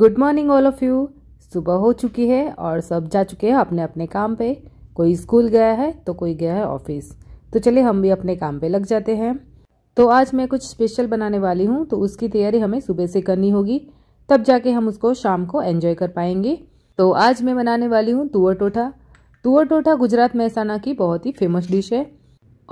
good morning all of you सुबह हो चुकी है और सब जा चुके हैं अपने अपने काम पे कोई स्कूल गया है तो कोई गया है ऑफिस तो चलिए हम भी अपने काम पे लग जाते हैं तो आज मैं कुछ स्पेशल बनाने वाली हूँ तो उसकी तैयारी हमें सुबह से करनी होगी तब जाके हम उसको शाम को एंजॉय कर पाएंगे तो आज मैं बनाने वाली हूँ तुअर टोठा तुअर टोठा गुजरात महसाना की बहुत ही फेमस डिश है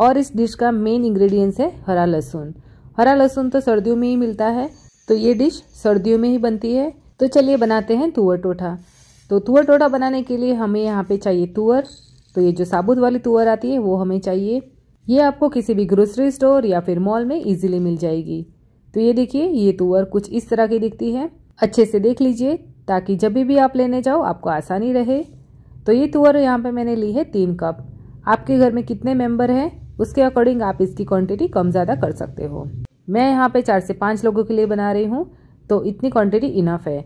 और इस डिश का मेन इंग्रेडिएंट्स है हरा लहसुन हरा लहसुन तो सर्दियों में ही मिलता है तो ये डिश सर्दियों में ही बनती है तो चलिए बनाते हैं तुअर टोठा तो तुअर टोठा बनाने के लिए हमें यहाँ पे चाहिए तुअर तो ये जो साबुत वाली तुअर आती है वो हमें चाहिए ये आपको किसी भी ग्रोसरी स्टोर या फिर मॉल में इजीली मिल जाएगी तो ये देखिए ये तुअर कुछ इस तरह की दिखती है अच्छे से देख लीजिए ताकि जब भी आप लेने जाओ आपको आसानी रहे तो ये तुअर यहाँ पे मैंने ली है तीन कप आपके घर में कितने मेंबर हैं उसके अकॉर्डिंग आप इसकी क्वांटिटी कम ज़्यादा कर सकते हो मैं यहाँ पे चार से पाँच लोगों के लिए बना रही हूँ तो इतनी क्वांटिटी इनफ है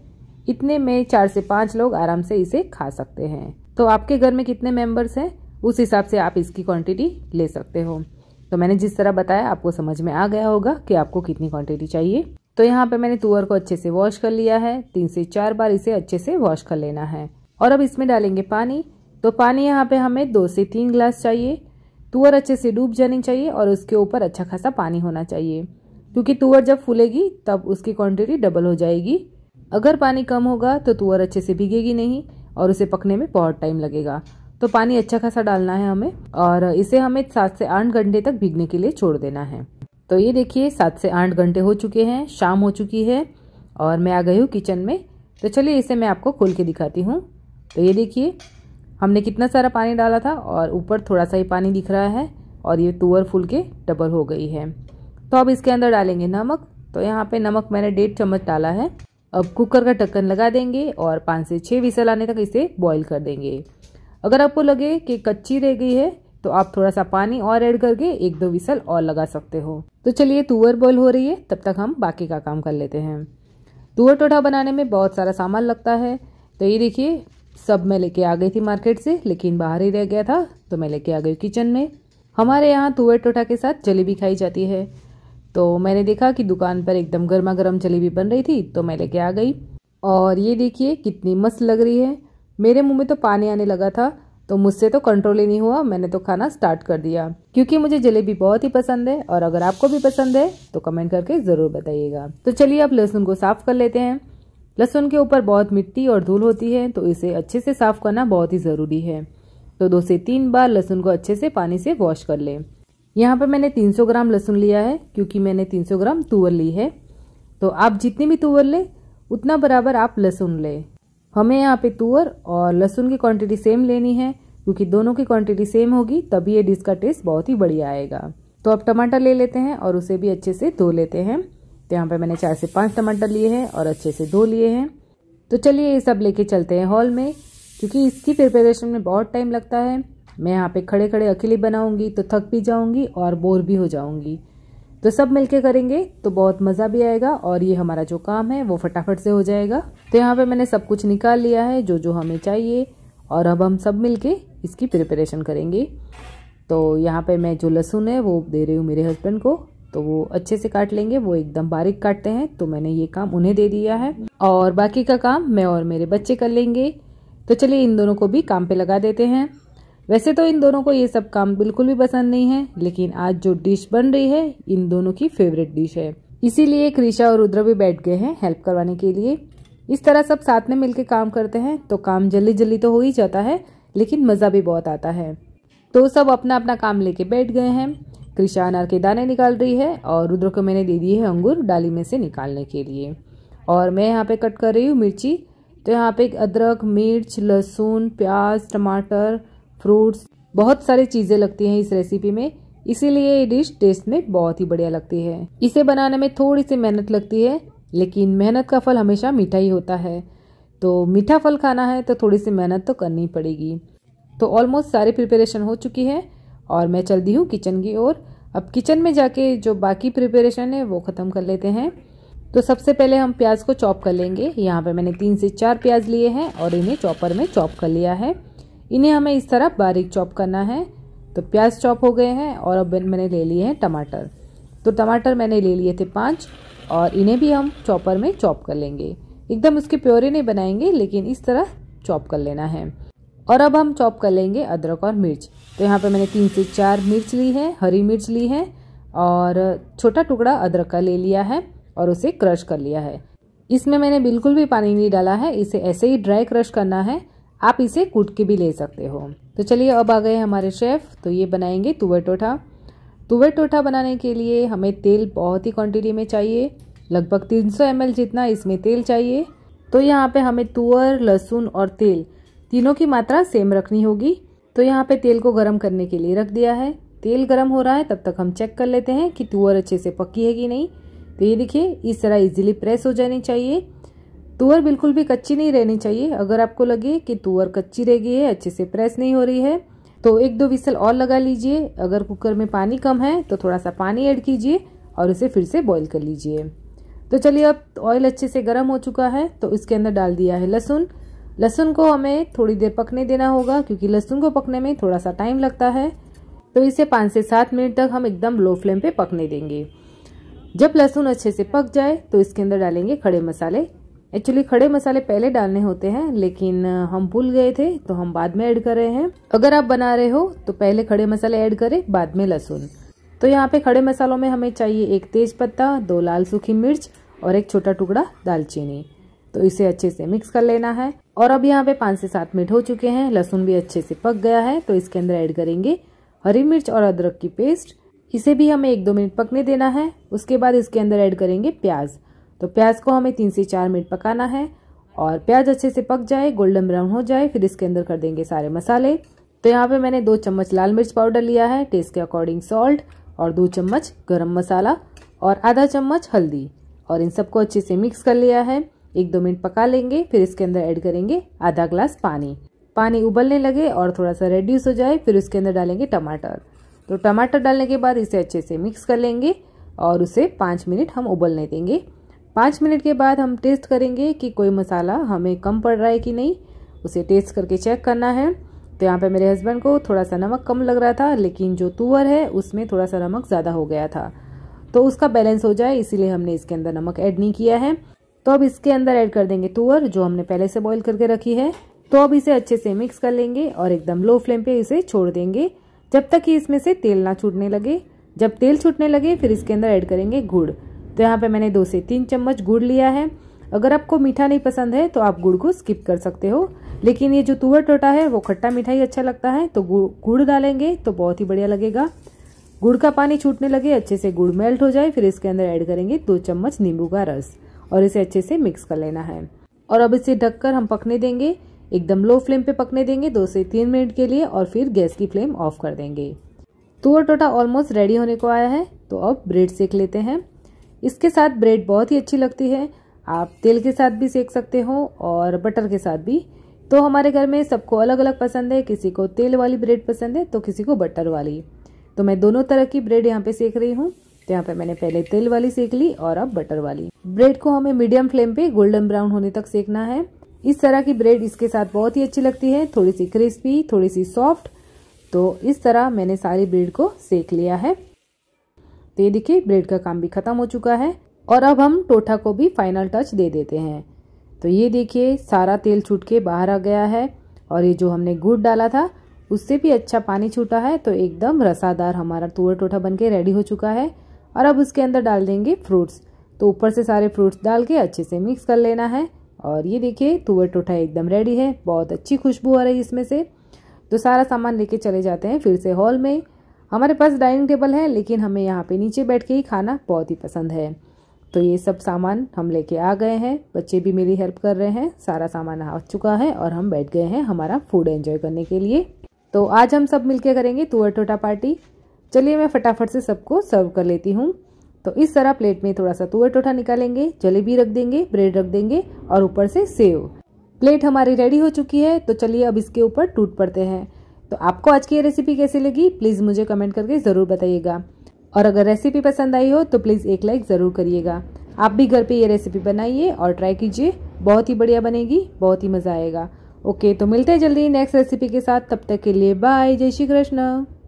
इतने में चार से पांच लोग आराम से इसे खा सकते हैं तो आपके घर में कितने मेंबर्स हैं उस हिसाब से आप इसकी क्वांटिटी ले सकते हो तो मैंने जिस तरह बताया आपको समझ में आ गया होगा कि आपको कितनी क्वांटिटी चाहिए तो यहाँ पे मैंने तुअर को अच्छे से वॉश कर लिया है तीन से चार बार इसे अच्छे से वॉश कर लेना है और अब इसमें डालेंगे पानी तो पानी यहाँ पे हमें दो से तीन ग्लास चाहिए तुअर अच्छे से डूब जानी चाहिए और उसके ऊपर अच्छा खासा पानी होना चाहिए क्योंकि तुअर जब फूलेगी तब उसकी क्वांटिटी डबल हो जाएगी अगर पानी कम होगा तो तुअर अच्छे से भीगेगी नहीं और उसे पकने में बहुत टाइम लगेगा तो पानी अच्छा खासा डालना है हमें और इसे हमें सात से आठ घंटे तक भीगने के लिए छोड़ देना है तो ये देखिए सात से आठ घंटे हो चुके हैं शाम हो चुकी है और मैं आ गई हूँ किचन में तो चलिए इसे मैं आपको खोल के दिखाती हूँ तो ये देखिए हमने कितना सारा पानी डाला था और ऊपर थोड़ा सा ही पानी दिख रहा है और ये तुअर फूल के डबल हो गई है तो अब इसके अंदर डालेंगे नमक तो यहाँ पे नमक मैंने डेढ़ चम्मच डाला है अब कुकर का ढक्कन लगा देंगे और पाँच से छः विसल आने तक इसे बॉईल कर देंगे अगर आपको लगे कि कच्ची रह गई है तो आप थोड़ा सा पानी और ऐड करके एक दो विसल और लगा सकते हो तो चलिए तुअर बॉयल हो रही है तब तक हम बाकी का काम कर लेते हैं तुअर टोटा बनाने में बहुत सारा सामान लगता है तो ये देखिए सब मैं लेके आ गई थी मार्केट से लेकिन बाहर ही रह गया था तो मैं लेके आ गई किचन में हमारे यहाँ तुअर टोटा के साथ जलेबी खाई जाती है तो मैंने देखा कि दुकान पर एकदम गर्मा गर्म जलेबी बन रही थी तो मैं लेके आ गई और ये देखिए कितनी मस्त लग रही है मेरे मुंह में तो पानी आने लगा था तो मुझसे तो कंट्रोल ही नहीं हुआ मैंने तो खाना स्टार्ट कर दिया क्योंकि मुझे जलेबी बहुत ही पसंद है और अगर आपको भी पसंद है तो कमेंट करके ज़रूर बताइएगा तो चलिए आप लहसुन को साफ़ कर लेते हैं लहसुन के ऊपर बहुत मिट्टी और धूल होती है तो इसे अच्छे से साफ़ करना बहुत ही ज़रूरी है तो दो से तीन बार लहसुन को अच्छे से पानी से वॉश कर लें यहाँ पर मैंने 300 ग्राम लहसुन लिया है क्योंकि मैंने 300 ग्राम तुअर ली है तो आप जितनी भी तुअर लें उतना बराबर आप लहसुन लें हमें यहाँ पे तुअर और लहसुन की क्वांटिटी सेम लेनी है क्योंकि दोनों की क्वांटिटी सेम होगी तभी ये डिश का टेस्ट बहुत ही बढ़िया आएगा तो आप टमाटर ले लेते हैं और उसे भी अच्छे से धो लेते हैं तो यहाँ पर मैंने चार से पाँच टमाटर लिए हैं और अच्छे से धो लिए हैं तो चलिए ये सब लेके चलते हैं हॉल में क्योंकि इसकी प्रिपरेशन में बहुत टाइम लगता है मैं यहाँ पे खड़े खड़े अकेली बनाऊंगी तो थक भी जाऊंगी और बोर भी हो जाऊंगी तो सब मिलके करेंगे तो बहुत मज़ा भी आएगा और ये हमारा जो काम है वो फटाफट से हो जाएगा तो यहाँ पे मैंने सब कुछ निकाल लिया है जो जो हमें चाहिए और अब हम सब मिलके इसकी प्रिपरेशन करेंगे तो यहाँ पे मैं जो लहसुन है वो दे रही हूँ मेरे हस्बैंड को तो वो अच्छे से काट लेंगे वो एकदम बारीक काटते हैं तो मैंने ये काम उन्हें दे दिया है और बाकी का काम मैं और मेरे बच्चे कर लेंगे तो चलिए इन दोनों को भी काम पे लगा देते हैं वैसे तो इन दोनों को ये सब काम बिल्कुल भी पसंद नहीं है लेकिन आज जो डिश बन रही है इन दोनों की फेवरेट डिश है इसीलिए कृषा और रुद्र भी बैठ गए हैं हेल्प करवाने के लिए इस तरह सब साथ में मिलकर काम करते हैं तो काम जल्दी जल्दी तो हो ही जाता है लेकिन मज़ा भी बहुत आता है तो सब अपना अपना काम लेके बैठ गए हैं कृषा अनार के दाने निकाल रही है और रुद्र को मैंने दे दिए है अंगूर डाली में से निकालने के लिए और मैं यहाँ पे कट कर रही हूँ मिर्ची तो यहाँ पे अदरक मिर्च लहसुन प्याज टमाटर फ्रूट्स बहुत सारी चीज़ें लगती हैं इस रेसिपी में इसीलिए ये डिश टेस्ट में बहुत ही बढ़िया लगती है इसे बनाने में थोड़ी सी मेहनत लगती है लेकिन मेहनत का फल हमेशा मीठा ही होता है तो मीठा फल खाना है तो थोड़ी सी मेहनत तो करनी पड़ेगी तो ऑलमोस्ट सारी प्रिपरेशन हो चुकी है और मैं चल दी हूँ किचन की ओर अब किचन में जाके जो बाकी प्रिपरेशन है वो ख़त्म कर लेते हैं तो सबसे पहले हम प्याज को चॉप कर लेंगे यहाँ पे मैंने तीन से चार प्याज लिए हैं और इन्हें चॉपर में चॉप कर लिया है इन्हें हमें इस तरह बारीक चॉप करना है तो प्याज चॉप हो गए हैं और अब मैंने ले लिए हैं टमाटर तो टमाटर मैंने ले लिए थे पाँच और इन्हें भी हम चॉपर में चॉप कर लेंगे एकदम उसके प्योरे नहीं बनाएंगे लेकिन इस तरह चॉप कर लेना है और अब हम चॉप कर लेंगे अदरक और मिर्च तो यहाँ पे मैंने तीन से चार मिर्च ली है हरी मिर्च ली है और छोटा टुकड़ा अदरक का ले लिया है और उसे क्रश कर लिया है इसमें मैंने बिल्कुल भी पानी नहीं डाला है इसे ऐसे ही ड्राई क्रश करना है आप इसे कूट के भी ले सकते हो तो चलिए अब आ गए हमारे शेफ़ तो ये बनाएंगे तुवर टोठा तुवर टोठा बनाने के लिए हमें तेल बहुत ही क्वांटिटी में चाहिए लगभग 300 सौ जितना इसमें तेल चाहिए तो यहाँ पे हमें तुअर लहसुन और तेल तीनों की मात्रा सेम रखनी होगी तो यहाँ पे तेल को गर्म करने के लिए रख दिया है तेल गर्म हो रहा है तब तक हम चेक कर लेते हैं कि तुअर अच्छे से पकी है कि नहीं तो ये देखिए इस तरह इजिली प्रेस हो जानी चाहिए तुअर बिल्कुल भी कच्ची नहीं रहनी चाहिए अगर आपको लगे कि तुअर कच्ची रह गई है अच्छे से प्रेस नहीं हो रही है तो एक दो विसल और लगा लीजिए अगर कुकर में पानी कम है तो थोड़ा सा पानी ऐड कीजिए और उसे फिर से बॉईल कर लीजिए तो चलिए अब ऑयल अच्छे से गर्म हो चुका है तो इसके अंदर डाल दिया है लहसुन लहसुन को हमें थोड़ी देर पकने देना होगा क्योंकि लहसुन को पकने में थोड़ा सा टाइम लगता है तो इसे पाँच से सात मिनट तक हम एकदम लो फ्लेम पर पकने देंगे जब लहसुन अच्छे से पक जाए तो इसके अंदर डालेंगे खड़े मसाले एक्चुअली खड़े मसाले पहले डालने होते हैं लेकिन हम भूल गए थे तो हम बाद में ऐड कर रहे हैं अगर आप बना रहे हो तो पहले खड़े मसाले ऐड करें बाद में लहसुन तो यहाँ पे खड़े मसालों में हमें चाहिए एक तेज पत्ता दो लाल सूखी मिर्च और एक छोटा टुकड़ा दालचीनी तो इसे अच्छे से मिक्स कर लेना है और अब यहाँ पे पाँच से सात मिनट हो चुके हैं लहसुन भी अच्छे से पक गया है तो इसके अंदर ऐड करेंगे हरी मिर्च और अदरक की पेस्ट इसे भी हमें एक दो मिनट पकने देना है उसके बाद इसके अंदर ऐड करेंगे प्याज़ तो प्याज को हमें तीन से चार मिनट पकाना है और प्याज अच्छे से पक जाए गोल्डन ब्राउन हो जाए फिर इसके अंदर कर देंगे सारे मसाले तो यहाँ पे मैंने दो चम्मच लाल मिर्च पाउडर लिया है टेस्ट के अकॉर्डिंग सॉल्ट और दो चम्मच गरम मसाला और आधा चम्मच हल्दी और इन सबको अच्छे से मिक्स कर लिया है एक दो मिनट पका लेंगे फिर इसके अंदर ऐड करेंगे आधा ग्लास पानी पानी उबलने लगे और थोड़ा सा रेड्यूस हो जाए फिर उसके अंदर डालेंगे टमाटर तो टमाटर डालने के बाद इसे अच्छे से मिक्स कर लेंगे और उसे पाँच मिनट हम उबलने देंगे पाँच मिनट के बाद हम टेस्ट करेंगे कि कोई मसाला हमें कम पड़ रहा है कि नहीं उसे टेस्ट करके चेक करना है तो यहाँ पे मेरे हस्बैंड को थोड़ा सा नमक कम लग रहा था लेकिन जो तुअर है उसमें थोड़ा सा नमक ज़्यादा हो गया था तो उसका बैलेंस हो जाए इसीलिए हमने इसके अंदर नमक ऐड नहीं किया है तो अब इसके अंदर ऐड कर देंगे तुअर जो हमने पहले से बॉईल करके रखी है तो अब इसे अच्छे से मिक्स कर लेंगे और एकदम लो फ्लेम पर इसे छोड़ देंगे जब तक कि इसमें से तेल ना छूटने लगे जब तेल छूटने लगे फिर इसके अंदर ऐड करेंगे गुड़ तो यहाँ पे मैंने दो से तीन चम्मच गुड़ लिया है अगर आपको मीठा नहीं पसंद है तो आप गुड़ को स्किप कर सकते हो लेकिन ये जो तुवर टोटा है वो खट्टा मीठा ही अच्छा लगता है तो गुड़ डालेंगे तो बहुत ही बढ़िया लगेगा गुड़ का पानी छूटने लगे अच्छे से गुड़ मेल्ट हो जाए फिर इसके अंदर ऐड करेंगे दो चम्मच नींबू का रस और इसे अच्छे से मिक्स कर लेना है और अब इसे ढककर हम पकने देंगे एकदम लो फ्लेम पे पकने देंगे दो से तीन मिनट के लिए और फिर गैस की फ्लेम ऑफ कर देंगे तुअर टोटा ऑलमोस्ट रेडी होने को आया है तो अब ब्रेड सेक लेते हैं इसके साथ ब्रेड बहुत ही अच्छी लगती है आप तेल के साथ भी सेक सकते हो और बटर के साथ भी तो हमारे घर में सबको अलग अलग पसंद है किसी को तेल वाली ब्रेड पसंद है तो किसी को बटर वाली तो मैं दोनों तरह की ब्रेड यहाँ पे सेक रही हूँ तो यहाँ पे मैंने पहले तेल वाली सेक ली और अब बटर वाली ब्रेड को हमें मीडियम फ्लेम पे गोल्डन ब्राउन होने तक सेकना है इस तरह की ब्रेड इसके साथ बहुत ही अच्छी लगती है थोड़ी सी क्रिस्पी थोड़ी सी सॉफ्ट तो इस तरह मैंने सारी ब्रेड को सेक लिया है तो ये देखिए ब्रेड का काम भी ख़त्म हो चुका है और अब हम टोठा को भी फाइनल टच दे देते हैं तो ये देखिए सारा तेल छूट के बाहर आ गया है और ये जो हमने गुड़ डाला था उससे भी अच्छा पानी छूटा है तो एकदम रसादार हमारा तुअर टोठा बन के रेडी हो चुका है और अब उसके अंदर डाल देंगे फ्रूट्स तो ऊपर से सारे फ्रूट्स डाल के अच्छे से मिक्स कर लेना है और ये देखिए तुअर टोठा एकदम रेडी है बहुत अच्छी खुशबू आ रही है इसमें से तो सारा सामान लेके चले जाते हैं फिर से हॉल में हमारे पास डाइनिंग टेबल है लेकिन हमें यहाँ पे नीचे बैठ के ही खाना बहुत ही पसंद है तो ये सब सामान हम लेके आ गए हैं बच्चे भी मेरी हेल्प कर रहे हैं सारा सामान आ चुका है और हम बैठ गए हैं हमारा फूड एंजॉय करने के लिए तो आज हम सब मिलके करेंगे तुअर टोटा पार्टी चलिए मैं फटाफट से सबको सर्व कर लेती हूँ तो इस तरह प्लेट में थोड़ा सा तुअर टोटा निकालेंगे जलेबी रख देंगे ब्रेड रख देंगे और ऊपर से सेव प्लेट हमारी रेडी हो चुकी है तो चलिए अब इसके ऊपर टूट पड़ते हैं तो आपको आज की ये रेसिपी कैसी लगी प्लीज़ मुझे कमेंट करके ज़रूर बताइएगा और अगर रेसिपी पसंद आई हो तो प्लीज़ एक लाइक ज़रूर करिएगा आप भी घर पे ये रेसिपी बनाइए और ट्राई कीजिए बहुत ही बढ़िया बनेगी बहुत ही मज़ा आएगा ओके तो मिलते हैं जल्दी नेक्स्ट रेसिपी के साथ तब तक के लिए बाय जय श्री कृष्ण